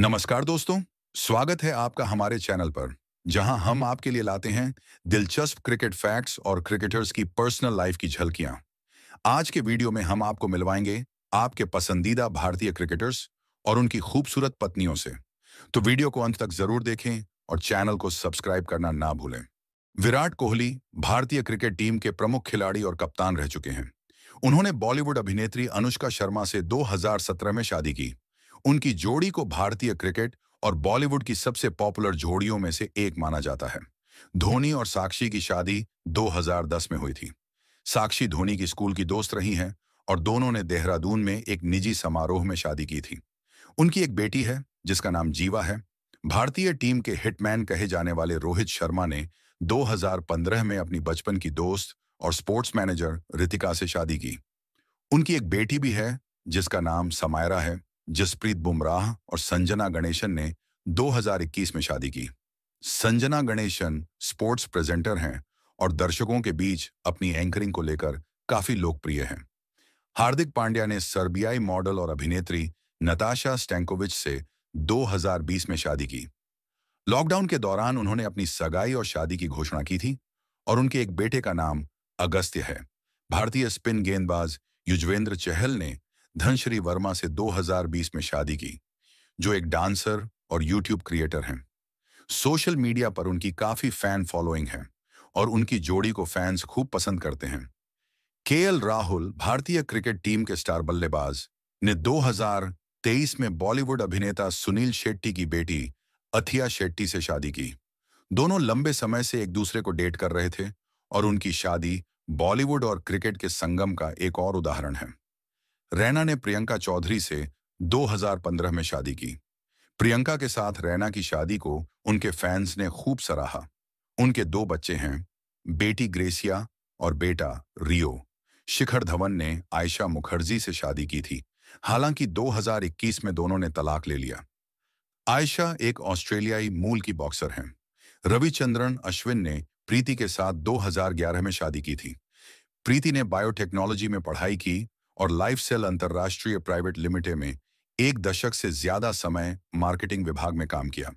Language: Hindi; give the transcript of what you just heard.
नमस्कार दोस्तों स्वागत है आपका हमारे चैनल पर जहां हम आपके लिए लाते हैं दिलचस्प क्रिकेट फैक्ट्स और क्रिकेटर्स की पर्सनल लाइफ की झलकियां आज के वीडियो में हम आपको मिलवाएंगे आपके पसंदीदा भारतीय क्रिकेटर्स और उनकी खूबसूरत पत्नियों से तो वीडियो को अंत तक जरूर देखें और चैनल को सब्सक्राइब करना ना भूलें विराट कोहली भारतीय क्रिकेट टीम के प्रमुख खिलाड़ी और कप्तान रह चुके हैं उन्होंने बॉलीवुड अभिनेत्री अनुष्का शर्मा से 2017 में शादी की उनकी जोड़ी को भारतीय क्रिकेट और बॉलीवुड की सबसे पॉपुलर जोड़ियों में से एक माना जाता है धोनी और साक्षी की शादी 2010 में हुई थी साक्षी धोनी की स्कूल की दोस्त रही हैं और दोनों ने देहरादून में एक निजी समारोह में शादी की थी उनकी एक बेटी है जिसका नाम जीवा है भारतीय टीम के हिटमैन कहे जाने वाले रोहित शर्मा ने 2015 में अपनी बचपन की दोस्त और स्पोर्ट्स मैनेजर रितिका से शादी की उनकी एक बेटी भी है जिसका नाम समायरा है जसप्रीत बुमराह और संजना गणेशन ने 2021 में शादी की संजना गणेशन स्पोर्ट्स प्रेजेंटर हैं और दर्शकों के बीच अपनी एंकरिंग को लेकर काफी लोकप्रिय हैं हार्दिक पांड्या ने सर्बियाई मॉडल और अभिनेत्री नताशा स्टैंकोविच से 2020 में शादी की लॉकडाउन के दौरान उन्होंने अपनी सगाई और शादी की घोषणा की थी और उनके एक बेटे का नाम अगस्त्य है भारतीय स्पिन गेंदबाज युजवेंद्र चहल ने धनश्री वर्मा से 2020 में शादी की जो एक डांसर और यूट्यूब क्रिएटर हैं सोशल मीडिया पर उनकी काफी फैन फॉलोइंग है और उनकी जोड़ी को फैंस खूब पसंद करते हैं के राहुल भारतीय क्रिकेट टीम के स्टार बल्लेबाज ने 2023 में बॉलीवुड अभिनेता सुनील शेट्टी की बेटी अथिया शेट्टी से शादी की दोनों लंबे समय से एक दूसरे को डेट कर रहे थे और उनकी शादी बॉलीवुड और क्रिकेट के संगम का एक और उदाहरण है रैना ने प्रियंका चौधरी से 2015 में शादी की प्रियंका के साथ रैना की शादी को उनके फैंस ने खूब सराहा उनके दो बच्चे हैं बेटी ग्रेसिया और बेटा रियो शिखर धवन ने आयशा मुखर्जी से शादी की थी हालांकि 2021 में दोनों ने तलाक ले लिया आयशा एक ऑस्ट्रेलियाई मूल की बॉक्सर हैं रविचंद्रन अश्विन ने प्रीति के साथ 2011 में शादी की थी प्रीति ने बायोटेक्नोलॉजी में पढ़ाई की और लाइफ सेल अंतर्राष्ट्रीय प्राइवेट लिमिटेड में एक दशक से ज्यादा समय मार्केटिंग विभाग में काम किया